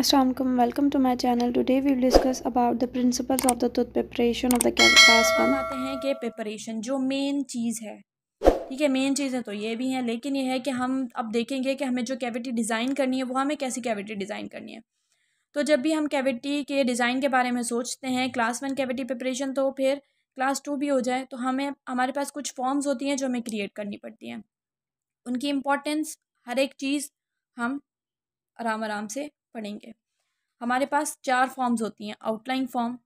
Assalamualaikum. Welcome to my channel. Today we will discuss about the principles of the tooth preparation of the आते हैं कि preparation जो main चीज़ है ठीक है मेन चीज़ें तो ये भी हैं लेकिन ये है कि हम अब देखेंगे कि हमें जो कैविटी डिज़ाइन करनी है वो हमें कैसी कैविटी डिज़ाइन करनी है तो जब भी हम कैविटी के डिज़ाइन के बारे में सोचते हैं क्लास वन कैविटी प्रिपरेशन तो फिर क्लास टू भी हो जाए तो हमें हमारे पास कुछ फॉर्म्स होती हैं जो हमें क्रिएट करनी पड़ती हैं उनकी इम्पोर्टेंस हर एक चीज़ हम आराम आराम से पढ़ेंगे हमारे पास चार फॉर्म्स होती हैं आउटलाइन फॉर्म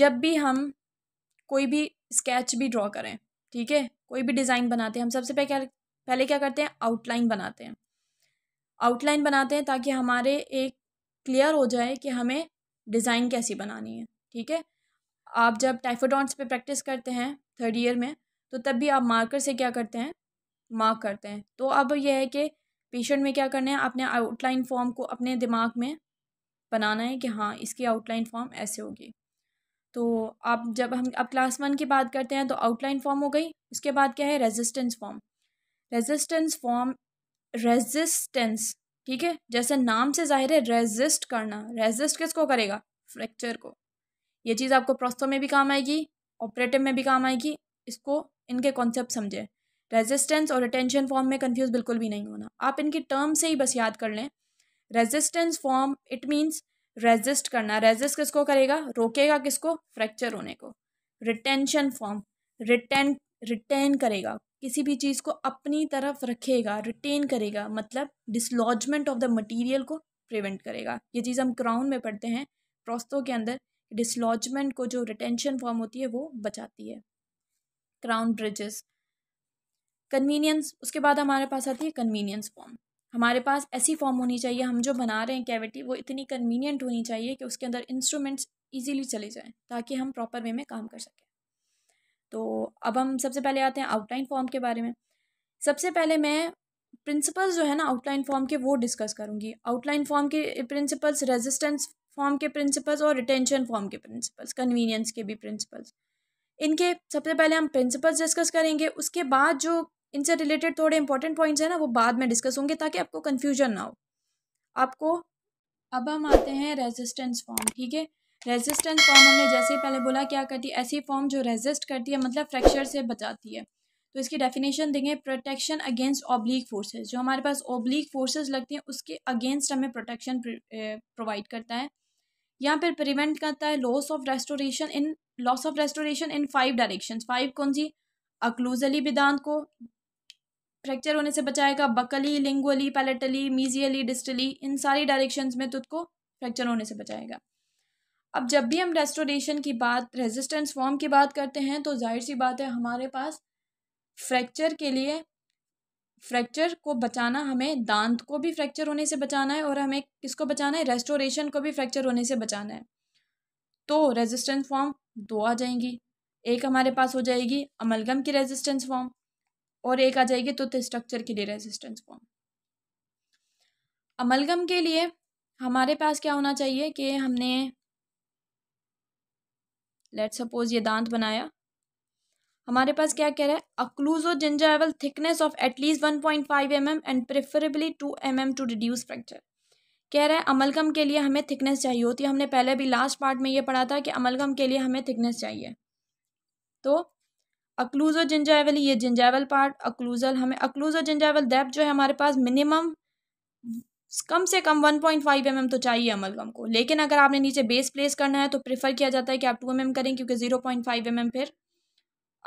जब भी हम कोई भी स्केच भी ड्रॉ करें ठीक है कोई भी डिज़ाइन बनाते हैं हम सबसे पहले क्या पहले क्या करते हैं आउटलाइन बनाते हैं आउटलाइन बनाते हैं ताकि हमारे एक क्लियर हो जाए कि हमें डिज़ाइन कैसी बनानी है ठीक है आप जब टाइफोडॉन्ट्स पे प्रैक्टिस करते हैं थर्ड ईयर में तो तब भी आप मार्कर से क्या करते हैं मार्क करते हैं तो अब यह है कि पेशेंट में क्या करना है आपने आउटलाइन फॉर्म को अपने दिमाग में बनाना है कि हाँ इसकी आउटलाइन फॉर्म ऐसे होगी तो आप जब हम अब क्लास वन की बात करते हैं तो आउटलाइन फॉर्म हो गई उसके बाद क्या है resistance form resistance form resistance ठीक है जैसे नाम से जाहिर है रेजिस्ट करना रेजिस्ट किसको करेगा फ्रैक्चर को ये चीज़ आपको प्रोस्तों में भी काम आएगी ऑपरेटिव में भी काम आएगी इसको इनके कॉन्सेप्ट समझे रेजिस्टेंस और अटेंशन फॉर्म में कन्फ्यूज़ बिल्कुल भी नहीं होना आप इनके टर्म से ही बस याद कर लें resistance form it means resist करना रेजिस्ट किसको करेगा रोकेगा किसको फ्रैक्चर होने को रिटेंशन फॉर्म रिटेन रिटेन करेगा किसी भी चीज़ को अपनी तरफ रखेगा रिटेन करेगा मतलब डिसलॉजमेंट ऑफ द मटीरियल को प्रिवेंट करेगा ये चीज़ हम क्राउन में पढ़ते हैं प्रोस्तों के अंदर डिसलॉजमेंट को जो रिटेंशन फॉर्म होती है वो बचाती है क्राउन ब्रिजेस कन्वीनियंस उसके बाद हमारे पास आती है कन्वीनियंस फॉर्म हमारे पास ऐसी फॉर्म होनी चाहिए हम जो बना रहे हैं कैविटी वो इतनी कन्वीनियंट होनी चाहिए कि उसके अंदर इंस्ट्रूमेंट्स ईजिली चले जाएँ ताकि हम प्रॉपर वे में काम कर सकें तो अब हम सबसे पहले आते हैं आउटलाइन फॉर्म के बारे में सबसे पहले मैं प्रिंसिपल्स जो है ना आउटलाइन फॉर्म के वो डिस्कस करूँगी आउटलाइन फॉर्म के प्रिंसिपल्स रेजिस्टेंस फॉर्म के प्रिंसिपल्स और रिटेंशन फॉर्म के प्रिंसिपल्स कन्वीनियंस के भी प्रिंसिपल्स इनके सबसे पहले हम प्रिंसिपल्स डिस्कस करेंगे उसके बाद जो इनसे रिलेटेड थोड़े इंपॉर्टेंट पॉइंट्स हैं ना वो बाद में डिस्कस होंगे ताकि आपको कन्फ्यूजन ना हो आपको अब हम आते हैं रेजिस्टेंस फॉर्म ठीक है रेजिस्टेंस फॉर्म हमने जैसे ही पहले बोला क्या करती है ऐसी फॉर्म जो रेजिस्ट करती है मतलब फ्रैक्चर से बचाती है तो इसकी डेफिनेशन देंगे प्रोटेक्शन अगेंस्ट ओब्लिक फोर्सेस जो हमारे पास ओब्लिक फोर्सेस लगती हैं उसके अगेंस्ट हमें प्रोटेक्शन प्रोवाइड करता है या फिर प्रिवेंट करता है loss of restoration in loss of restoration in five direction five कौन सी अक्लूजली विदान को फ्रैक्चर होने से बचाएगा बकली लिंगुअली पैलेटली मीजियली डिस्टली इन सारी डायरेक्शन में तुद को फ्रैक्चर होने से बचाएगा अब जब भी हम रेस्टोरेशन की बात रेजिस्टेंस फॉर्म की बात करते हैं तो जाहिर सी बात है हमारे पास फ्रैक्चर के लिए फ्रैक्चर को बचाना हमें दांत को भी फ्रैक्चर होने से बचाना है और हमें किसको बचाना है रेस्टोरेशन को भी फ्रैक्चर होने से बचाना है तो रेजिस्टेंस फॉर्म दो आ जाएंगी एक हमारे पास हो जाएगी अमलगम की रेजिस्टेंस फॉर्म और एक आ जाएगी तुत स्ट्रक्चर के लिए रेजिस्टेंस फॉर्म अमलगम के लिए हमारे पास क्या होना चाहिए कि हमने लेट सपोज ये दांत बनाया हमारे पास क्या कह रहा है occlusogingival thickness of at least one point five M M and preferably two M M to reduce fracture कह रहा है अमलगम के लिए हमें थिकनेस चाहिए होती है हमने पहले भी लास्ट पार्ट में ये पढ़ा था कि अमलगम के लिए हमें थिकनेस चाहिए तो अक्लूज़ और ये जिंजावल पार्ट अक्लूज़ल हमें अक्लूज़ और डेप जो है हमारे पास मिनिमम कम से कम one point five M M तो चाहिए अमलगम को लेकिन अगर आपने नीचे बेस प्लेस करना है तो प्रेफर किया जाता है कि आप टू एम एम करें क्योंकि zero point five M M फिर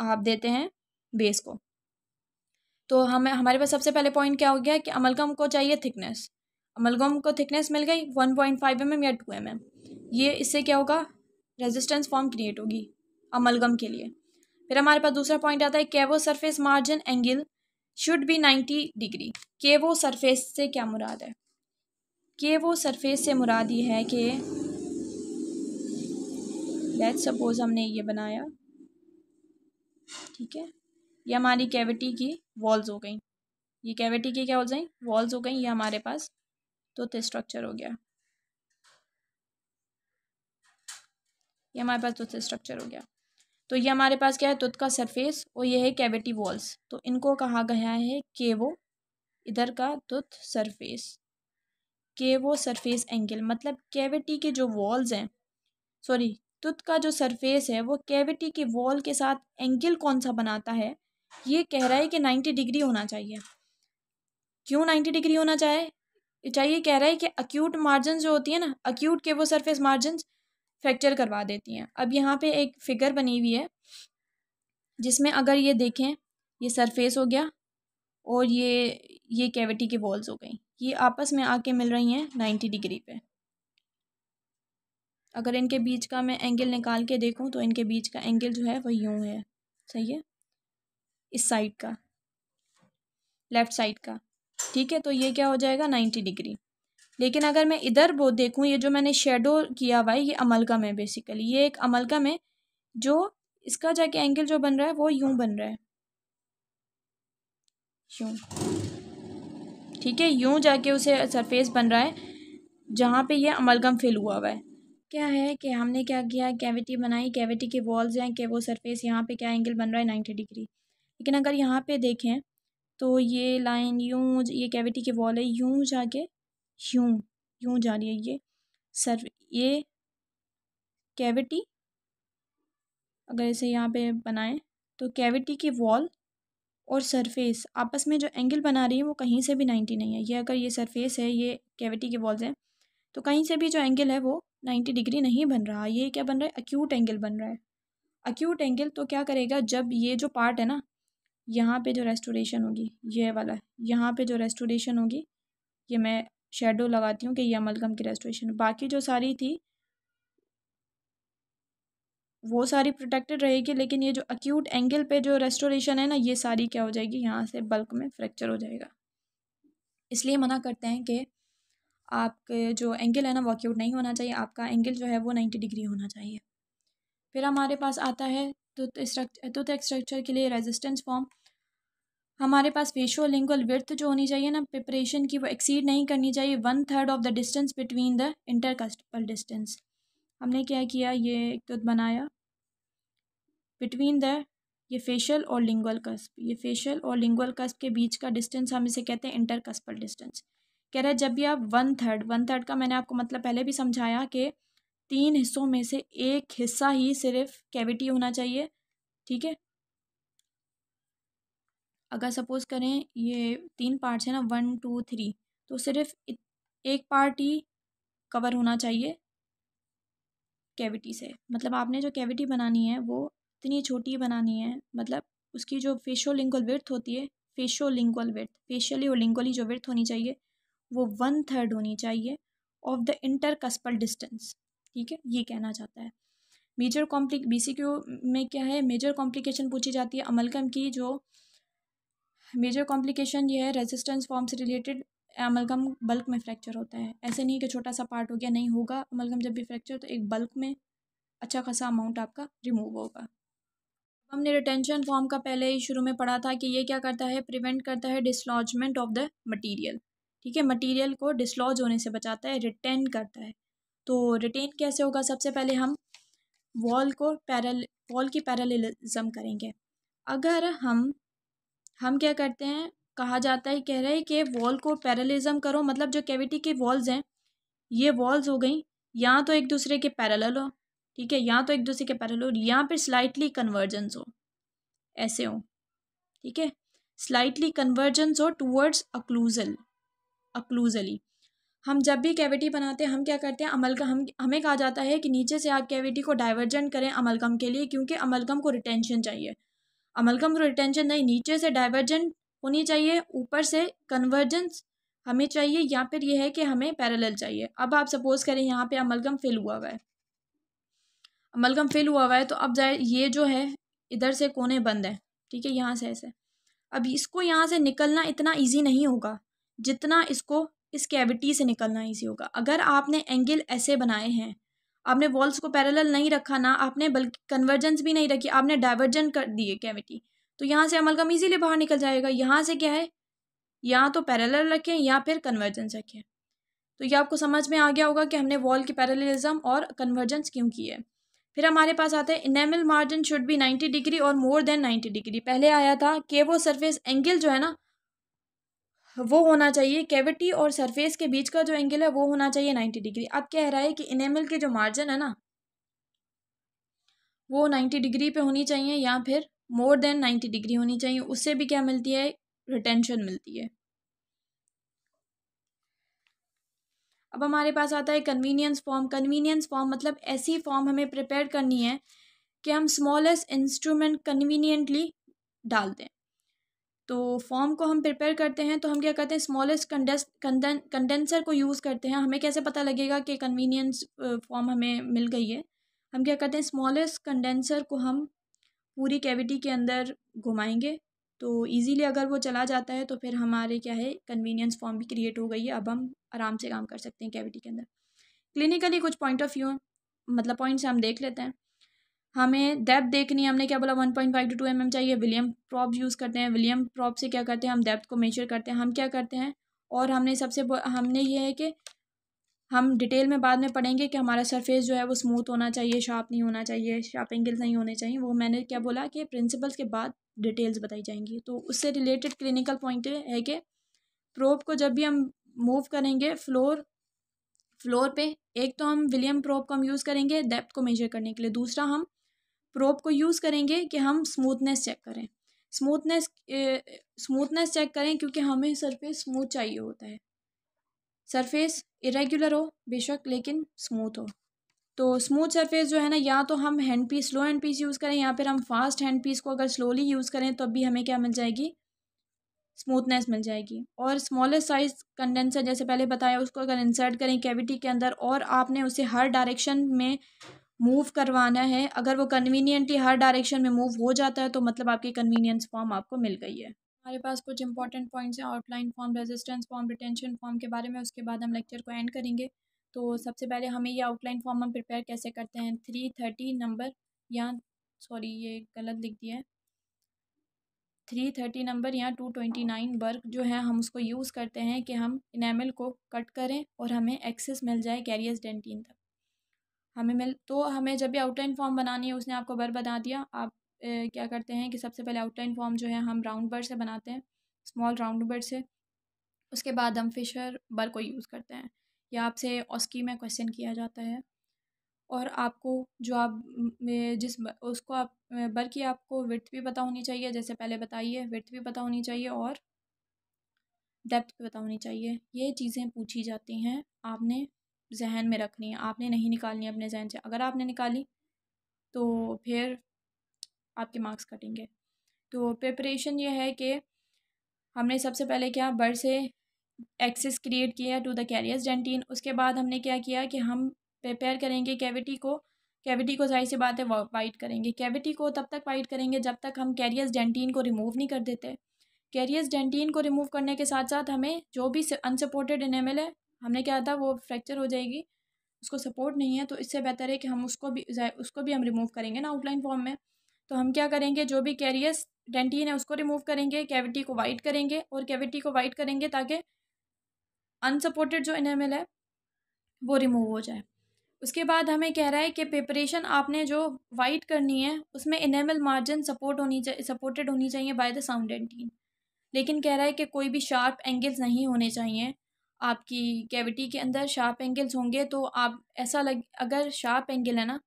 आप देते हैं बेस को तो हमें हमारे पास सबसे पहले पॉइंट क्या हो गया कि अमलगम को चाहिए थिकनेस अमलगम को थिकनेस मिल गई one point five M M या टू एम एम ये इससे क्या होगा रेजिस्टेंस फॉर्म क्रिएट होगी अमलगम के लिए फिर हमारे पास दूसरा पॉइंट आता है cavosurface margin angle should be ninety degree cavosurface से क्या मुराद है केवो सरफेस से मुराद ये है कि लेट्स सपोज हमने ये बनाया ठीक है ये हमारी कैविटी की वॉल्स हो गई ये कैविटी की क्या हो जाए वॉल्स हो गई ये हमारे पास तो स्ट्रक्चर हो गया ये हमारे पास तो स्ट्रक्चर हो गया तो ये हमारे पास क्या है तुत का सरफेस और ये है कैविटी वॉल्स तो इनको कहा गया है केवो इधर का tooth surface cavosurface angle मतलब कैविटी के जो वॉल्स हैं सॉरी तुत का जो सरफेस है वो कैविटी के वॉल के साथ एंगल कौन सा बनाता है ये कह रहा है कि नाइन्टी डिग्री होना चाहिए क्यों नाइन्टी डिग्री होना चाहे चाहिए कह रहा है कि अक्यूट मार्जिन जो होती है ना अक्यूट के वो सरफेस मार्जिन फ्रैक्चर करवा देती हैं अब यहाँ पे एक फिगर बनी हुई है जिसमें अगर ये देखें ये सरफेस हो गया और ये ये कैविटी के वॉल्स हो गई ये आपस में आके मिल रही हैं नाइन्टी डिग्री पे अगर इनके बीच का मैं एंगल निकाल के देखूँ तो इनके बीच का एंगल जो है वह यूं है सही है इस साइड का लेफ़्ट साइड का ठीक है तो ये क्या हो जाएगा नाइन्टी डिग्री लेकिन अगर मैं इधर वो देखूँ ये जो मैंने शेडो किया हुआ है ये अमलगम है बेसिकली ये एक अमलकम है जो इसका जाके एंगल जो बन रहा है वो यूँ बन रहा है यूं ठीक है यूं जाके उसे सरफेस बन रहा है जहाँ पे ये अमलगम फिल हुआ हुआ है क्या है कि हमने क्या किया कैविटी बनाई कैविटी के वॉल्स हैं कि वो सरफेस यहाँ पे क्या एंगल बन रहा है नाइन्टी डिग्री लेकिन अगर यहाँ पे देखें तो ये लाइन यूं ये कैविटी के वॉल है यूँ जाके यूं यूं जा रही है ये सर ये कैविटी अगर इसे यहाँ पे बनाएं तो कैविटी की वॉल और सरफेस आपस में जो एंगल बना रही है वो कहीं से भी नाइन्टी नहीं है ये अगर ये सरफेस है ये कैविटी की वॉल्स हैं तो कहीं से भी जो एंगल है वो नाइन्टी डिग्री नहीं बन रहा ये क्या बन रहा है अक्यूट एंगल बन रहा है अक्यूट एंगल तो क्या करेगा जब ये जो पार्ट है ना यहाँ पे जो रेस्टोरेशन होगी ये वाला यहाँ पे जो रेस्टोरेशन होगी ये मैं शेडो लगाती हूँ कि ये अमलगम की रेस्टोरेशन बाकी जो सारी थी वो सारी प्रोटेक्टेड रहेगी लेकिन ये जो अक्यूट एंगल पे जो रेस्टोरेशन है ना ये सारी क्या हो जाएगी यहाँ से बल्क में फ्रैक्चर हो जाएगा इसलिए मना करते हैं कि आपके जो एंगल है ना वो अक्यूट नहीं होना चाहिए आपका एंगल जो है वो नाइन्टी डिग्री होना चाहिए फिर हमारे पास आता है तो स्ट्रक्चर तो स्ट्रक्चर के लिए रेजिस्टेंस फॉर्म हमारे पास फेशियल लिंगल विर्थ जो होनी चाहिए ना प्रिपरेशन की वो एक्सीड नहीं करनी चाहिए one third of the distance between the intercuspal distance हमने क्या किया ये एक तो बनाया बिटवीन द ये फेशियल और लिंगुअल कस्प ये फेशियल और लिंगुअल कस्प के बीच का डिस्टेंस हम इसे कहते हैं इंटरकस्पल डिस्टेंस कह रहा है जब भी आप वन थर्ड वन थर्ड का मैंने आपको मतलब पहले भी समझाया कि तीन हिस्सों में से एक हिस्सा ही सिर्फ कैविटी होना चाहिए ठीक है अगर सपोज़ करें ये तीन पार्ट्स हैं ना वन टू थ्री तो सिर्फ एक पार्ट ही कवर होना चाहिए कैविटी से मतलब आपने जो कैविटी बनानी है वो इतनी छोटी बनानी है मतलब उसकी जो फेशियो लिंगल विर्थ होती है फेशियो लिंगल विर्थ फेशियली और लिंगली जो विर्थ होनी चाहिए वो वन थर्ड होनी चाहिए of the intercuspal distance ठीक है ये कहना चाहता है मेजर कॉम्प्लिक बी में क्या है मेजर कॉम्प्लिकेशन पूछी जाती है अमलकम की जो मेजर कॉम्प्लिकेशन ये है रेजिस्टेंस फॉर्म से रिलेटेड अमलगम बल्क में फ्रैक्चर होता है ऐसे नहीं कि छोटा सा पार्ट हो गया नहीं होगा अमलगम जब भी फ्रैक्चर तो एक बल्क में अच्छा खासा अमाउंट आपका रिमूव होगा हमने रिटेंशन फॉर्म का पहले ही शुरू में पढ़ा था कि ये क्या करता है प्रिवेंट करता है डिसलॉजमेंट ऑफ द मटीरियल ठीक है मटीरियल को डिसलॉज होने से बचाता है रिटेन करता है तो रिटेन कैसे होगा सबसे पहले हम वॉल को पैरल वॉल की पैरलिज्म करेंगे अगर हम हम क्या करते हैं कहा जाता है कह रहे हैं कि वॉल को पैरलिज्म करो मतलब जो कैविटी के वॉल्स हैं ये वॉल्स हो गई या तो एक दूसरे के पैरेलल हो ठीक है या तो एक दूसरे के पैरेलल हो या फिर स्लाइटली कन्वर्जेंस हो ऐसे हो ठीक है स्लाइटली कन्वर्जेंस हो टूवर्ड्स अक्लूजल अक्लूजली हम जब भी कैविटी बनाते हैं हम क्या करते हैं अमलकम हम हमें कहा जाता है कि नीचे से आप कैविटी को डाइवर्जेंट करें अमलकम के लिए क्योंकि अमलकम को रिटेंशन चाहिए अमलकम को रिटेंशन नहीं नीचे से डाइवर्जेंट होनी चाहिए ऊपर से कन्वर्जेंस हमें चाहिए या फिर यह है कि हमें पैरेलल चाहिए अब आप सपोज करें यहाँ पे अमलगम फिल हुआ हुआ है अमलगम फिल हुआ हुआ है तो अब जाए ये जो है इधर से कोने बंद है ठीक है यहाँ से ऐसे अब इसको यहाँ से निकलना इतना ईजी नहीं होगा जितना इसको इस कैविटी से निकलना ईजी होगा अगर आपने एंगल ऐसे बनाए हैं आपने वॉल्स को पैरेलल नहीं रखा ना आपने बल्कि कन्वर्जेंस भी नहीं रखी आपने डाइवर्जन कर दिए कैविटी तो यहाँ से अमलगम इजीली बाहर निकल जाएगा यहाँ से क्या है यहाँ तो पैरेलल रखें या फिर कन्वर्जेंस रखें तो ये आपको समझ में आ गया होगा कि हमने वॉल की पैरेललिज्म और कन्वर्जेंस क्यों की है फिर हमारे पास आते हैं enamel margin should be 90 degree और मोर देन 90 डिग्री पहले आया था कि वो सरफेस एंगल जो है ना वो होना चाहिए कैविटी और सरफेस के बीच का जो एंगल है वो होना चाहिए नाइन्टी डिग्री अब कह रहा है कि इनेमल के जो मार्जिन है ना वो नाइन्टी डिग्री पे होनी चाहिए या फिर मोर देन नाइन्टी डिग्री होनी चाहिए उससे भी क्या मिलती है रिटेंशन मिलती है अब हमारे पास आता है कन्वीनियंस फॉर्म कन्वीनियंस फॉर्म मतलब ऐसी फॉर्म हमें प्रिपेयर करनी है कि हम स्मॉलेस्ट इंस्ट्रूमेंट कन्वीनियंटली डाल दें तो फॉर्म को हम प्रिपेयर करते हैं तो हम क्या करते हैं स्मॉलेस्ट कंडेस कंडेंसर को यूज़ करते हैं हमें कैसे पता लगेगा कि कन्वीनियंस फॉर्म हमें मिल गई है हम क्या करते हैं स्मॉलेस्ट कंडेंसर को हम पूरी कैविटी के अंदर घुमाएंगे तो इजीली अगर वो चला जाता है तो फिर हमारे क्या है कन्वीनियंस फॉर्म भी क्रिएट हो गई है अब हम आराम से काम कर सकते हैं कैविटी के अंदर क्लिनिकली कुछ पॉइंट ऑफ व्यू मतलब पॉइंट्स हम देख लेते हैं हमें डेप्थ देखनी है हमने क्या बोला one point five two two M M चाहिए विलियम प्रॉप यूज़ करते हैं विलियम प्रॉप से क्या करते हैं हम डेप्थ को मेजर करते हैं हम क्या करते हैं और हमने सबसे हमने ये है कि हम डिटेल में बाद में पढ़ेंगे कि हमारा सरफेस जो है वो स्मूथ होना चाहिए शार्प नहीं होना चाहिए शार्प एंगल्स नहीं होने चाहिए वो मैंने क्या बोला कि प्रिंसिपल्स के बाद डिटेल्स बताई जाएंगी तो उससे रिलेटेड क्लिनिकल पॉइंट है कि प्रोप को जब भी हम मूव करेंगे फ्लोर फ्लोर पे एक तो हम विलियम प्रोप को हम यूज़ करेंगे डेप्थ को मेजर करने के लिए दूसरा हम प्रोप को यूज़ करेंगे कि हम स्मूथनेस चेक करें स्मूथनेस स्मूथनेस चेक करें क्योंकि हमें सरफेस स्मूथ चाहिए होता है सरफेस इरेगुलर हो बेशक लेकिन स्मूथ हो तो स्मूथ सरफेस जो है ना या तो हम handpiece slow handpiece use करें या फिर हम फास्ट हैंड पीस को अगर स्लोली यूज़ करें तो भी हमें क्या मिल जाएगी स्मूथनेस मिल जाएगी और स्मॉलेस्ट साइज कंडेंसर जैसे पहले बताया उसको अगर इंसर्ट करें कैविटी के अंदर और आपने उसे हर डायरेक्शन में मूव करवाना है अगर वो कन्वीनियंटली हर डायरेक्शन में मूव हो जाता है तो मतलब आपकी कन्वीनियंस फॉर्म आपको मिल गई है हमारे पास कुछ इंपॉर्टेंट पॉइंट्स हैं outline form resistance form retention form के बारे में उसके बाद हम लेक्चर को एंड करेंगे तो सबसे पहले हमें ये आउटलाइन फॉर्म हम प्रिपेयर कैसे करते हैं थ्री थर्टी नंबर या सॉरी ये गलत लिख दिया है थ्री थर्टी नंबर या टू ट्वेंटी नाइन वर्क जो है हम उसको यूज़ करते हैं कि हम इनेमल को कट करें और हमें एक्सेस मिल जाए कैरियस डेंटीन तक हमें मिल तो हमें जब भी आउटलाइन फॉर्म बनानी है उसने आपको बर बना दिया आप ए, क्या करते हैं कि सबसे पहले आउटलाइन फॉर्म जो है हम राउंड बर्ड से बनाते हैं स्मॉल राउंड बर्ड से उसके बाद हम फिशर बर को यूज़ करते हैं या आपसे ऑस्की में क्वेश्चन किया जाता है और आपको जो आप जिस उसको आप बर की आपको विर्थ भी पता होनी चाहिए जैसे पहले बताइए विर्थ भी पता होनी चाहिए और डेप्थ भी पता होनी चाहिए ये चीज़ें पूछी जाती हैं आपने जहन में रखनी है आपने नहीं निकालनी है अपने जहन से अगर आपने निकाली तो फिर आपके मार्क्स कटेंगे तो प्रिपरेशन ये है कि हमने सबसे पहले क्या बर्ड से एक्सेस क्रिएट किया टू द कैरियस डेंटीन उसके बाद हमने क्या किया कि हम प्रिपेयर करेंगे कैविटी को कैविटी को जाहिर सी बात है वाइट करेंगे कैविटी को तब तक वाइट करेंगे जब तक हम कैरियस डेंटीन को रिमूव नहीं कर देते कैरियस डेंटीन को रिमूव करने के साथ साथ हमें जो भी अनसपोर्टेड इनेमल है हमने क्या था वो फ्रैक्चर हो जाएगी उसको सपोर्ट नहीं है तो इससे बेहतर है कि हम उसको भी उसको भी हम रिमूव करेंगे ना आउटलाइन फॉर्म में तो हम क्या करेंगे जो भी कैरियस डेंटीन है उसको रिमूव करेंगे कैविटी को वाइट करेंगे और कैविटी को वाइट करेंगे ताकि अनसपोर्टेड जो एनेमल है वो रिमूव हो जाए उसके बाद हमें कह रहा है कि प्रिपरेशन आपने जो वाइट करनी है उसमें इनेमल मार्जिन सपोर्ट होनी चाहिए सपोर्टेड होनी चाहिए बाय द साउंड डेंटीन लेकिन कह रहा है कि कोई भी शार्प एंगल्स नहीं होने चाहिए आपकी कैविटी के अंदर शार्प एंगल्स होंगे तो आप ऐसा लग अगर शार्प एंगल है ना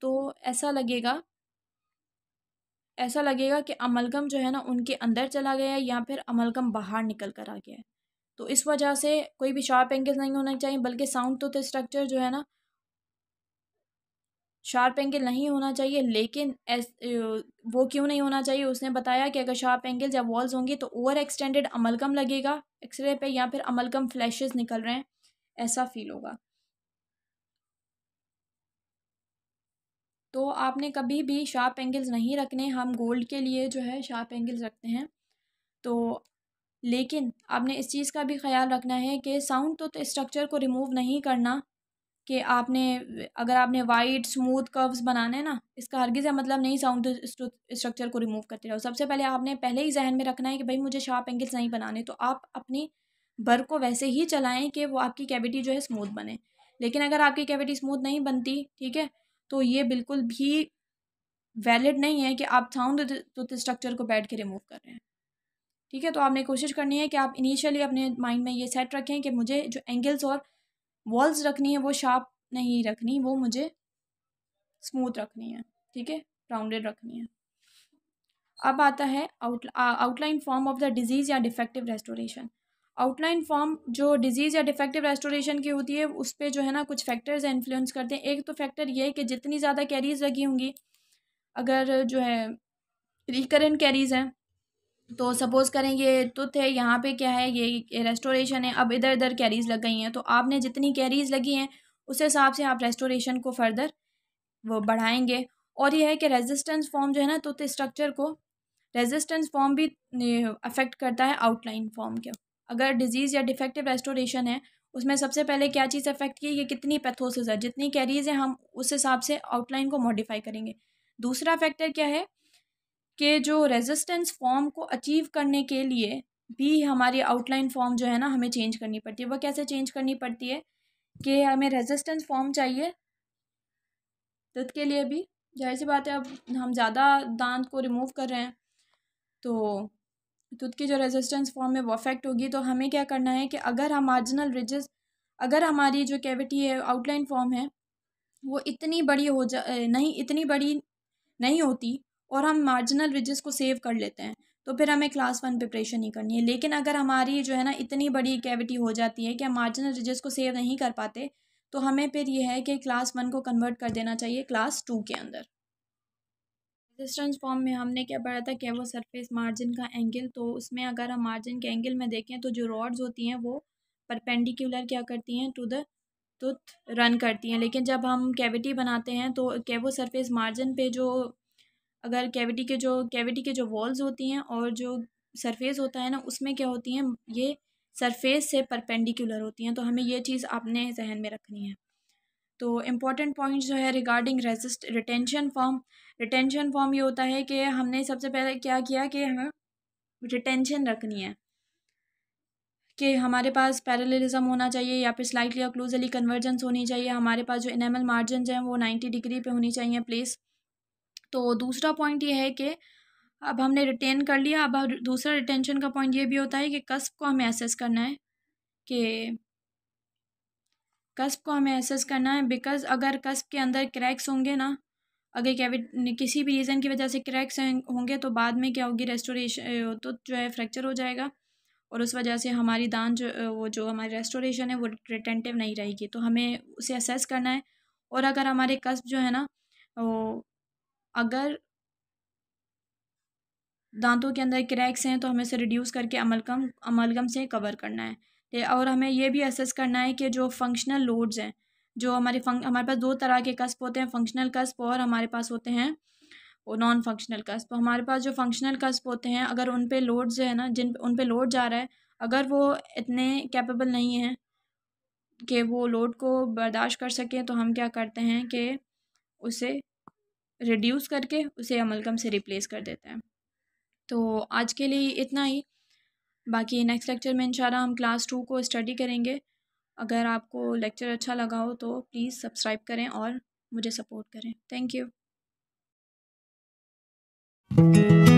तो ऐसा लगेगा ऐसा लगेगा कि अमलगम जो है ना उनके अंदर चला गया है या फिर अमलगम बाहर निकल कर आ गया है तो इस वजह से कोई भी शार्प एंगल नहीं होना चाहिए बल्कि साउंड तो स्ट्रक्चर जो है ना शार्प एंगल नहीं होना चाहिए लेकिन एस वो क्यों नहीं होना चाहिए उसने बताया कि अगर शार्प एंगल या वॉल्स होंगी तो ओवर एक्सटेंडेड अमलकम लगेगा एक्सरे पे या फिर अमलकम फ्लैशेस निकल रहे हैं ऐसा फील होगा तो आपने कभी भी शार्प एंगल्स नहीं रखने हम गोल्ड के लिए जो है शार्प एंगल्स रखते हैं तो लेकिन आपने इस चीज़ का भी ख्याल रखना है कि साउंड तो, तो स्ट्रक्चर को रिमूव नहीं करना कि आपने अगर आपने वाइट स्मूथ कर्व्स बनाने हैं ना इसका हरगिज़ मतलब नहीं साउंड स्ट्रक्चर को रिमूव करते रहो सबसे पहले आपने पहले ही जहन में रखना है कि भाई मुझे शार्प एंगल्स नहीं बनाने तो आप अपनी बर को वैसे ही चलाएं कि वो आपकी कैविटी जो है स्मूथ बने लेकिन अगर आपकी कैविटी स्मूथ नहीं बनती ठीक है तो ये बिल्कुल भी वैलिड नहीं है कि आप साउंड टूथ स्ट्रक्चर को बैठ के रिमूव कर रहे हैं ठीक है तो आपने कोशिश करनी है कि आप इनिशियली अपने माइंड में ये सेट रखें कि मुझे जो एंगल्स और वॉल्स रखनी है वो शार्प नहीं रखनी वो मुझे स्मूथ रखनी है ठीक है राउंडेड रखनी है अब आता है out outline form of the disease या डिफेक्टिव रेस्टोरेशन आउटलाइन फॉर्म जो डिजीज़ या डिफेक्टिव रेस्टोरेशन की होती है उस पर जो है ना कुछ फैक्टर्स इन्फ्लुएंस करते हैं एक तो फैक्टर ये है कि जितनी ज़्यादा कैरीज लगी होंगी अगर जो है रिकरेंट कैरीज हैं तो सपोज़ करें ये तुत है यहाँ पे क्या है ये रेस्टोरेशन है अब इधर इधर कैरीज लग गई हैं तो आपने जितनी कैरीज लगी हैं उस हिसाब से आप रेस्टोरेशन को फर्दर वो बढ़ाएंगे और यह है कि रेजिस्टेंस फॉर्म जो है ना तुत स्ट्रक्चर को रेजिस्टेंस फॉर्म भी अफेक्ट करता है आउटलाइन फॉर्म के अगर डिजीज़ या डिफेक्टिव रेस्टोरेशन है उसमें सबसे पहले क्या चीज़ अफेक्ट की ये कितनी पैथोसिस है जितनी कैरीज है हम उस हिसाब से आउटलाइन को मॉडिफाई करेंगे दूसरा फैक्टर क्या है के जो रेजिस्टेंस फॉर्म को अचीव करने के लिए भी हमारी आउटलाइन फॉर्म जो है ना हमें चेंज करनी पड़ती है वह कैसे चेंज करनी पड़ती है कि हमें रेजिस्टेंस फॉर्म चाहिए तो के लिए भी जाहिर सी बात है अब हम ज़्यादा दांत को रिमूव कर रहे हैं तो तुद की जो रेजिस्टेंस फॉर्म है वो अफेक्ट होगी तो हमें क्या करना है कि अगर हम मार्जिनल रिजिस अगर हमारी जो कैविटी है आउटलाइन फॉर्म है वो इतनी बड़ी हो जा नहीं इतनी बड़ी नहीं होती और हम मार्जिनल रिजेस को सेव कर लेते हैं तो फिर हमें क्लास वन प्रिपरेशन ही करनी है लेकिन अगर हमारी जो है ना इतनी बड़ी कैविटी हो जाती है कि हम मार्जिनल रिजेस को सेव नहीं कर पाते तो हमें फिर यह है कि क्लास वन को कन्वर्ट कर देना चाहिए क्लास टू के अंदर रेजिस्टेंस फॉर्म में हमने क्या पढ़ा था कि वो सरफेस मार्जिन का एंगल तो उसमें अगर हम मार्जिन के एंगल में देखें तो जो रॉड्स होती हैं वो परपेंडिकुलर क्या करती हैं टू द टूथ रन करती हैं लेकिन जब हम कैविटी बनाते हैं तो कैवो सरफेस मार्जिन पे जो अगर कैविटी के जो कैविटी के जो वॉल्स होती हैं और जो सरफेस होता है ना उसमें क्या होती हैं ये सरफेस से परपेंडिकुलर होती हैं तो हमें ये चीज़ आपने जहन में रखनी है तो इम्पॉर्टेंट पॉइंट जो है regarding resist retention form retention form ये होता है कि हमने सबसे पहले क्या किया कि हमें रिटेंशन रखनी है कि हमारे पास पैरेललिज्म होना चाहिए या फिर स्लाइटली या क्लोजली कन्वर्जेंस होनी चाहिए हमारे पास जो इनेमल मार्जिन हैं वो नाइन्टी डिग्री पे होनी चाहिए प्लेस तो दूसरा पॉइंट ये है कि अब हमने रिटेन कर लिया अब दूसरा रिटेंशन का पॉइंट ये भी होता है कि कस्ब को हमें एसेस करना है कि कस्ब को हमें एसेस करना है बिकॉज अगर कस्ब के अंदर क्रैक्स होंगे ना अगर कैविटी किसी भी रीज़न की वजह से क्रैक्स होंगे तो बाद में क्या होगी रेस्टोरेशन तो जो है फ्रैक्चर हो जाएगा और उस वजह से हमारी दान जो वो जो हमारी रेस्टोरेशन है वो रिटेंटिव नहीं रहेगी तो हमें उसे असेस करना है और अगर हमारे कस्ब जो है ना वो अगर दांतों के अंदर क्रैक्स हैं तो हमें इसे रिड्यूस करके अमलकम अमलगम से कवर करना है और हमें यह भी असेस करना है कि जो फंक्शनल लोड्स हैं जो हमारे फंक हमारे पास दो तरह के कस्ब होते हैं फंक्शनल कस्ब और हमारे पास होते हैं नॉन फंक्शनल कस्ब हमारे पास जो फंक्शनल कस्ब होते हैं अगर उन पे लोड जो है ना जिन उन पे लोड जा रहा है अगर वो इतने कैपेबल नहीं हैं कि वो लोड को बर्दाश्त कर सकें तो हम क्या करते हैं कि उसे रिड्यूस करके उसे अमलकम से रिप्लेस कर देते हैं तो आज के लिए इतना ही बाकी नेक्स्ट लेक्चर में इंशाल्लाह हम क्लास टू को स्टडी करेंगे अगर आपको लेक्चर अच्छा लगा हो तो प्लीज़ सब्सक्राइब करें और मुझे सपोर्ट करें थैंक यू